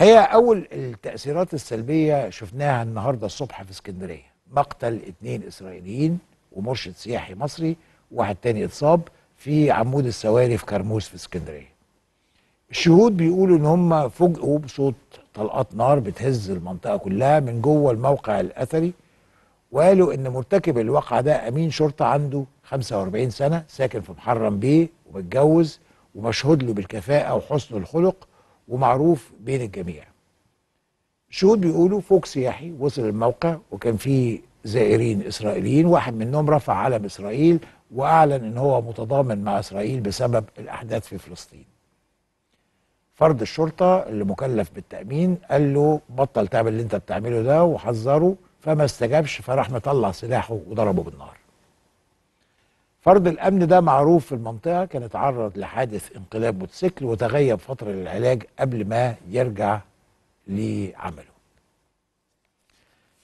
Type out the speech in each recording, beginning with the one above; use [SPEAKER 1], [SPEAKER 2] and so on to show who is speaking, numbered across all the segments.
[SPEAKER 1] هي أول التأثيرات السلبية شفناها النهاردة الصبح في اسكندرية مقتل اثنين إسرائيليين ومرشد سياحي مصري واحد تاني اتصاب في عمود السواري في كرموز في اسكندرية الشهود بيقولوا ان هم فوجئوا بصوت طلقات نار بتهز المنطقة كلها من جوه الموقع الأثري وقالوا ان مرتكب الواقعة ده أمين شرطة عنده 45 سنة ساكن في محرم بيه ومتجوز ومشهود له بالكفاءة وحسن الخلق ومعروف بين الجميع شهود بيقولوا فوق سياحي وصل الموقع وكان فيه زائرين اسرائيليين واحد منهم رفع علم اسرائيل واعلن ان هو متضامن مع اسرائيل بسبب الاحداث في فلسطين فرد الشرطه اللي مكلف بالتامين قال له بطل تعمل اللي انت بتعمله ده وحذره فما استجابش فراح مطلع سلاحه وضربه بالنار فرد الامن ده معروف في المنطقه كان اتعرض لحادث انقلاب موتوسيكل وتغيب فتره للعلاج قبل ما يرجع لعمله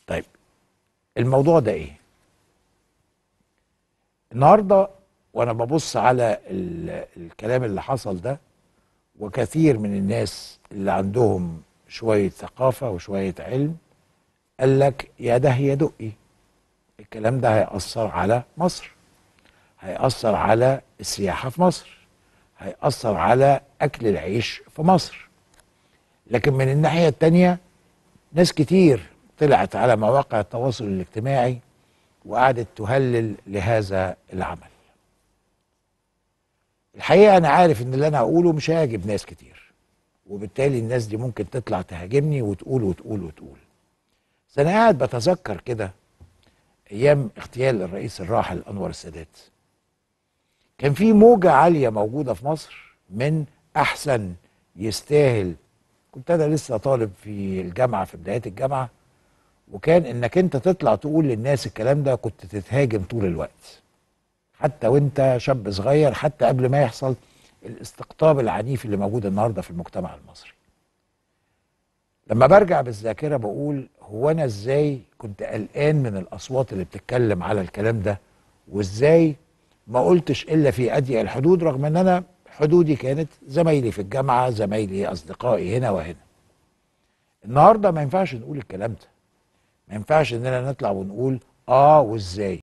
[SPEAKER 1] طيب الموضوع ده ايه النهارده وانا ببص على الكلام اللي حصل ده وكثير من الناس اللي عندهم شويه ثقافه وشويه علم قال لك يا ده يا دقي الكلام ده هيأثر على مصر هيأثر على السياحة في مصر هيأثر على أكل العيش في مصر لكن من الناحية التانية ناس كتير طلعت على مواقع التواصل الاجتماعي وقعدت تهلل لهذا العمل الحقيقة أنا عارف إن اللي أنا هقوله مش هيعجب ناس كتير وبالتالي الناس دي ممكن تطلع تهاجمني وتقول وتقول وتقول بس أنا قاعد بتذكر كده أيام اغتيال الرئيس الراحل أنور السادات كان في موجه عاليه موجوده في مصر من احسن يستاهل كنت انا لسه طالب في الجامعه في بداية الجامعه وكان انك انت تطلع تقول للناس الكلام ده كنت تتهاجم طول الوقت حتى وانت شاب صغير حتى قبل ما يحصل الاستقطاب العنيف اللي موجود النهارده في المجتمع المصري لما برجع بالذاكره بقول هو انا ازاي كنت قلقان من الاصوات اللي بتتكلم على الكلام ده وازاي ما قلتش الا في اضيق الحدود رغم ان انا حدودي كانت زمايلي في الجامعه زمايلي اصدقائي هنا وهنا النهارده ما ينفعش نقول الكلام ده ما ينفعش اننا نطلع ونقول اه وازاي